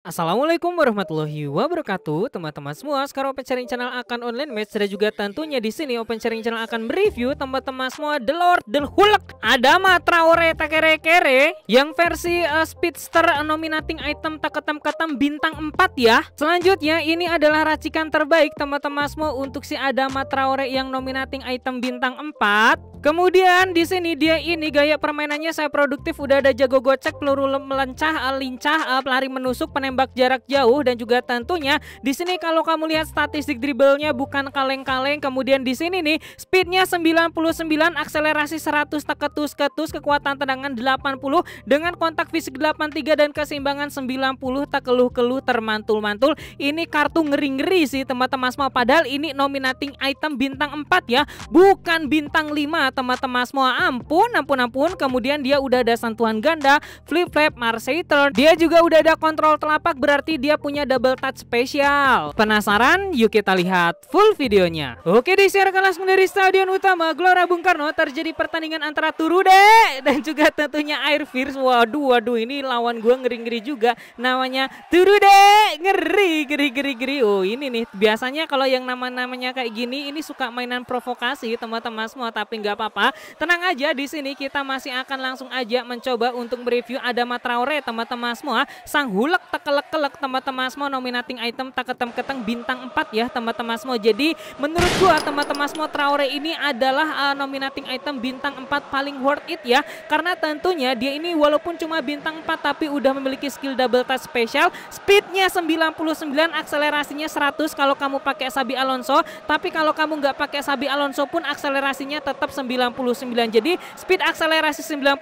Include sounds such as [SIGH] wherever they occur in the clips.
Assalamualaikum warahmatullahi wabarakatuh teman-teman semua sekarang Open Sharing Channel akan online match dan juga tentunya di sini Open Sharing Channel akan mereview teman-teman semua The Lord The Hulk Adama Traore Takere Kere yang versi uh, speedster nominating item taketam ketam bintang 4 ya selanjutnya ini adalah racikan terbaik teman-teman semua untuk si Adama Traore yang nominating item bintang 4 Kemudian di sini dia ini gaya permainannya saya produktif udah ada jago gocek, peluru melencah, eh, lincah, pelari eh, menusuk, penembak jarak jauh dan juga tentunya di sini kalau kamu lihat statistik dribblenya bukan kaleng-kaleng. Kemudian di sini nih speednya 99, akselerasi 100, teketus-ketus, kekuatan tendangan 80 dengan kontak fisik 83 dan keseimbangan 90 tak keluh-keluh termantul-mantul. Ini kartu ngeri-ngeri sih teman-teman semua padahal ini nominating item bintang 4 ya, bukan bintang 5 teman-teman semua ampun ampun ampun kemudian dia udah ada sentuhan ganda flip flap Marseille turn dia juga udah ada kontrol telapak berarti dia punya double touch spesial penasaran yuk kita lihat full videonya oke di disiarkan langsung dari stadion utama Gelora Bung Karno terjadi pertandingan antara Turude dan juga tentunya Air Fierce waduh waduh ini lawan gue ngeri-ngeri juga namanya Turude ngeri ngeri ngeri ngeri oh ini nih biasanya kalau yang nama-namanya kayak gini ini suka mainan provokasi teman-teman semua tapi nggak apa-apa. Tenang aja di sini kita masih akan langsung aja mencoba untuk mereview ada Traore teman-teman semua. Sang hulek tekelek-kelek teman-teman semua nominating item tak ketem-keteng bintang 4 ya teman-teman semua. Jadi menurut gua teman-teman semua Traore ini adalah uh, nominating item bintang 4 paling worth it ya. Karena tentunya dia ini walaupun cuma bintang 4 tapi udah memiliki skill double touch special. Speednya 99, akselerasinya 100 kalau kamu pakai Sabi Alonso. Tapi kalau kamu nggak pakai Sabi Alonso pun akselerasinya tetap 99 99. Jadi speed akselerasi 99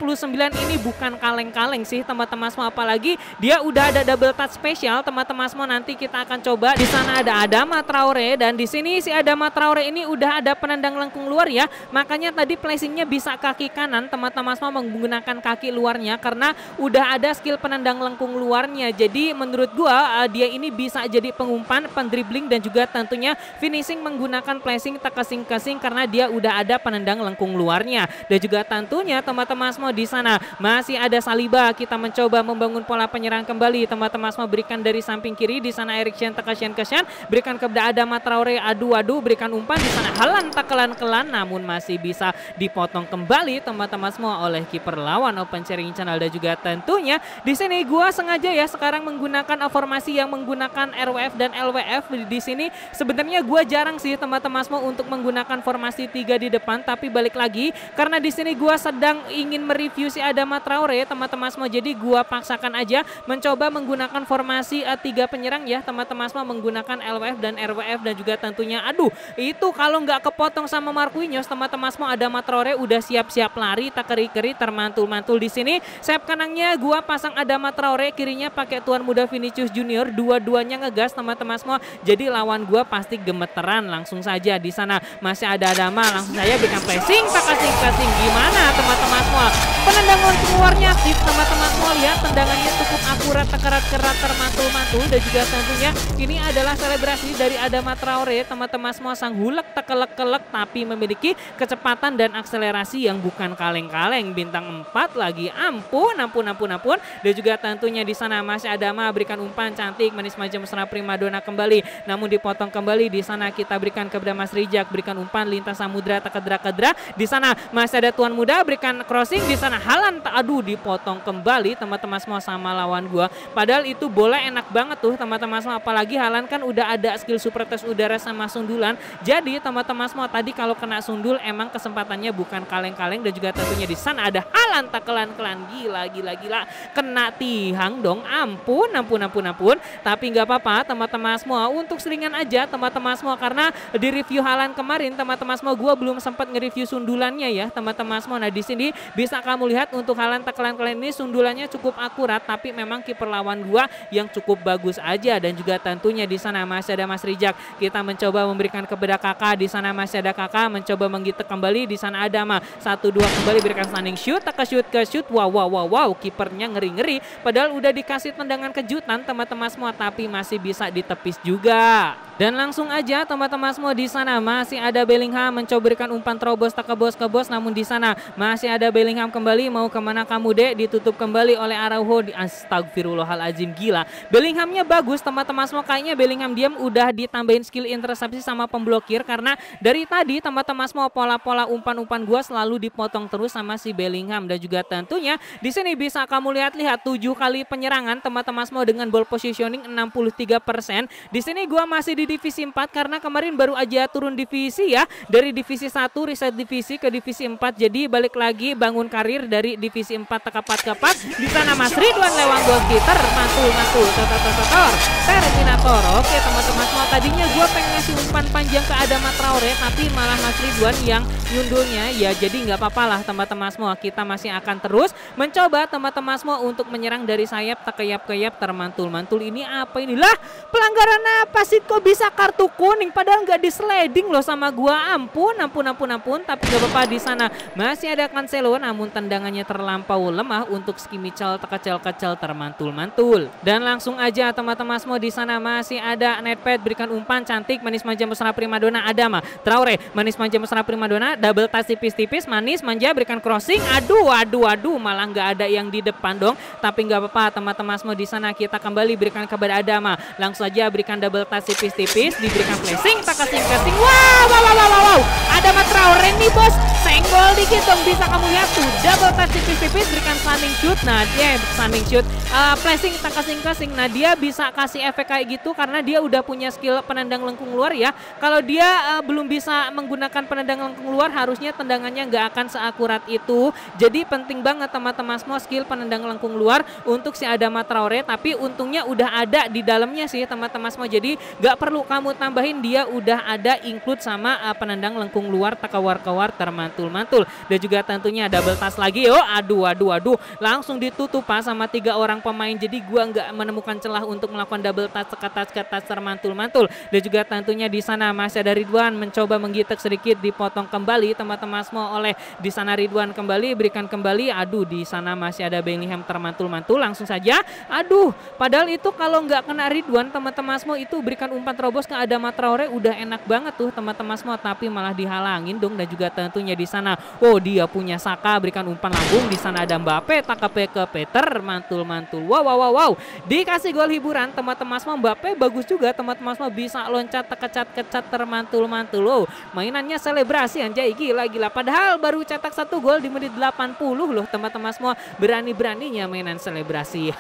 ini bukan kaleng-kaleng sih teman-teman semua apalagi dia udah ada double touch spesial teman-teman semua nanti kita akan coba di sana ada Adama Traore dan di sini si Adama Traore ini udah ada penendang lengkung luar ya. Makanya tadi placingnya bisa kaki kanan teman-teman semua menggunakan kaki luarnya karena udah ada skill penendang lengkung luarnya. Jadi menurut gua eh, dia ini bisa jadi pengumpan, pendribling dan juga tentunya finishing menggunakan placing tekesing-kesing karena dia udah ada penendang lengkung lengkung luarnya. Dan juga tentunya teman-teman semua di sana masih ada Saliba. Kita mencoba membangun pola penyerang kembali. Teman-teman semua berikan dari samping kiri. Di sana Shen tekasian kesian. Berikan kepada Adama Traore adu-adu. Berikan umpan di sana halan takelan kelan Namun masih bisa dipotong kembali teman-teman semua oleh kiper lawan Open Sharing Channel. Dan juga tentunya di sini gua sengaja ya sekarang menggunakan formasi yang menggunakan RWF dan LWF di sini. Sebenarnya gua jarang sih teman-teman semua untuk menggunakan formasi tiga di depan. Tapi balik balik lagi karena di sini gua sedang ingin mereview si Adama Traore teman-teman semua. Jadi gua paksakan aja mencoba menggunakan formasi a eh, tiga penyerang ya teman-teman semua menggunakan LWF dan RWF dan juga tentunya aduh itu kalau nggak kepotong sama Marquinhos teman-teman semua Adama Traore udah siap-siap lari tak keri-keri termantul-mantul di sini. Sayap kanannya gua pasang Adama Traore kirinya pakai tuan muda Vinicius Junior dua-duanya ngegas teman-teman semua. Jadi lawan gua pasti gemeteran langsung saja di sana masih ada Adama langsung saya bikin presi Ring kasih, passing gimana teman-teman semua penendangan keluarnya aktif teman-teman semua lihat tendangannya cukup akurat kerat-kerat termantul-mantul dan juga tentunya ini adalah selebrasi dari Adama Traore teman-teman semua sang hulek tekelek-kelek tapi memiliki kecepatan dan akselerasi yang bukan kaleng-kaleng bintang 4 lagi ampun ampun ampun ampun dan juga tentunya di sana masih Adama berikan umpan cantik manis majem mesra primadona kembali namun dipotong kembali di sana kita berikan kepada Mas Rijak berikan umpan lintas samudra tekedra-kedra di sana masih ada Tuan Muda berikan crossing di sana Halan aduh dipotong kembali teman-teman semua sama lawan gua. Padahal itu boleh enak banget tuh teman-teman semua apalagi Halan kan udah ada skill super tes udara sama sundulan. Jadi teman-teman semua tadi kalau kena sundul emang kesempatannya bukan kaleng-kaleng dan juga tentunya di sana ada Halan tak kelan-kelan gila gila gila kena tihang dong. Ampun ampun ampun ampun. Tapi nggak apa-apa teman-teman semua untuk seringan aja teman-teman semua karena di review Halan kemarin teman-teman semua gua belum sempat nge-review sundulannya ya teman-teman semua. Nah di sini bisa kamu lihat untuk halan tekelan kalian ini sundulannya cukup akurat tapi memang kiper lawan dua yang cukup bagus aja dan juga tentunya di sana masih ada Mas Rijak. Kita mencoba memberikan kepada kakak di sana masih ada kakak mencoba menggitek kembali di sana ada Ma. Satu dua kembali berikan standing shoot, tak shoot ke shoot. Wow wow wow wow kipernya ngeri-ngeri padahal udah dikasih tendangan kejutan teman-teman semua tapi masih bisa ditepis juga. Dan langsung aja teman-teman semua di sana masih ada Bellingham mencoburkan umpan terobos tak ke bos ke bos namun di sana masih ada Bellingham kembali mau kemana kamu dek ditutup kembali oleh Araujo di Astagfirullahalazim gila. Bellinghamnya bagus teman-teman semua kayaknya Bellingham diam udah ditambahin skill intersepsi sama pemblokir karena dari tadi teman-teman semua pola-pola umpan-umpan gua selalu dipotong terus sama si Bellingham dan juga tentunya di sini bisa kamu lihat-lihat tujuh kali penyerangan teman-teman semua dengan ball positioning 63%. persen. Di sini gua masih di divisi 4 karena kemarin baru aja turun divisi ya dari divisi 1 riset divisi ke divisi 4 jadi balik lagi bangun karir dari divisi 4 tekapat kepat di sana Mas Ridwan Lewang goalkeeper mantul mantul totor totor ter Predator. Oke teman-teman semua, tadinya gue pengen ngasih umpan panjang ke Adama Traore, tapi malah Mas Ridwan yang nyundulnya. Ya jadi nggak apa-apa lah teman-teman semua, kita masih akan terus mencoba teman-teman semua untuk menyerang dari sayap ke keyap termantul-mantul. Ini apa inilah pelanggaran apa sih kok bisa kartu kuning padahal nggak di sliding loh sama gue. Ampun, ampun, ampun, ampun. Tapi nggak apa-apa di sana masih ada Cancelo namun tendangannya terlampau lemah untuk skimical terkecil-kecil termantul-mantul. Dan langsung aja teman-teman semua di sana masih ada netpad berikan umpan cantik manis manja mesra primadona ada mah Traore manis manja mesra primadona double touch tipis-tipis manis manja berikan crossing aduh aduh aduh malah nggak ada yang di depan dong tapi nggak apa-apa teman-teman semua di sana kita kembali berikan kabar ada mah langsung aja berikan double touch tipis-tipis diberikan flashing tak kasih kasih wow wow wow wow wow Adama Traore nih bos Senggol dikit dong bisa kamu lihat tuh double touch tipis-tipis berikan slamming shoot. Nah dia yang shoot uh, placing tak kasing Nah dia bisa kasih efek kayak gitu karena dia udah punya skill penendang lengkung luar ya. Kalau dia uh, belum bisa menggunakan penendang lengkung luar harusnya tendangannya nggak akan seakurat itu. Jadi penting banget teman-teman semua skill penendang lengkung luar untuk si Adama Traore. Tapi untungnya udah ada di dalamnya sih teman-teman semua. Jadi nggak perlu kamu tambahin dia udah ada include sama uh, penendang lengkung luar takawar-kawar terman mantul-mantul dan juga tentunya double pass lagi yo oh, aduh aduh aduh langsung ditutup pas sama tiga orang pemain jadi gua nggak menemukan celah untuk melakukan double touch kertas-kertas termantul-mantul dan juga tentunya di sana masih ada Ridwan mencoba menggitek sedikit dipotong kembali teman-teman semua oleh di sana Ridwan kembali berikan kembali aduh di sana masih ada Bellingham termantul-mantul langsung saja aduh padahal itu kalau nggak kena Ridwan teman-teman semua itu berikan umpan terobos ke Adama Traore udah enak banget tuh teman-teman semua tapi malah dihalangin dong dan juga tentunya di sana. Oh, dia punya Saka berikan umpan lambung. Di sana ada Mbappe, Takape ke Peter, mantul-mantul. Wow, wow, wow, wow. Dikasih gol hiburan, teman-teman semua Mbappe bagus juga. Teman-teman semua bisa loncat, kecat-kecat, termantul-mantul. Wow, mainannya selebrasi anjay, gila-gila. Padahal baru cetak satu gol di menit 80 loh teman-teman semua. Berani-beraninya mainan selebrasi.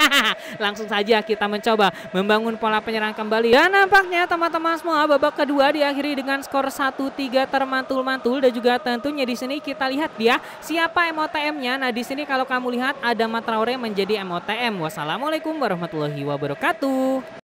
[LAUGHS] Langsung saja kita mencoba membangun pola penyerang kembali. Dan nampaknya teman-teman semua babak kedua diakhiri dengan skor 1-3 termantul-mantul dan juga tentunya di sini kita lihat dia ya, siapa MOTM-nya. Nah, di sini kalau kamu lihat ada Matraore menjadi MOTM. Wassalamualaikum warahmatullahi wabarakatuh.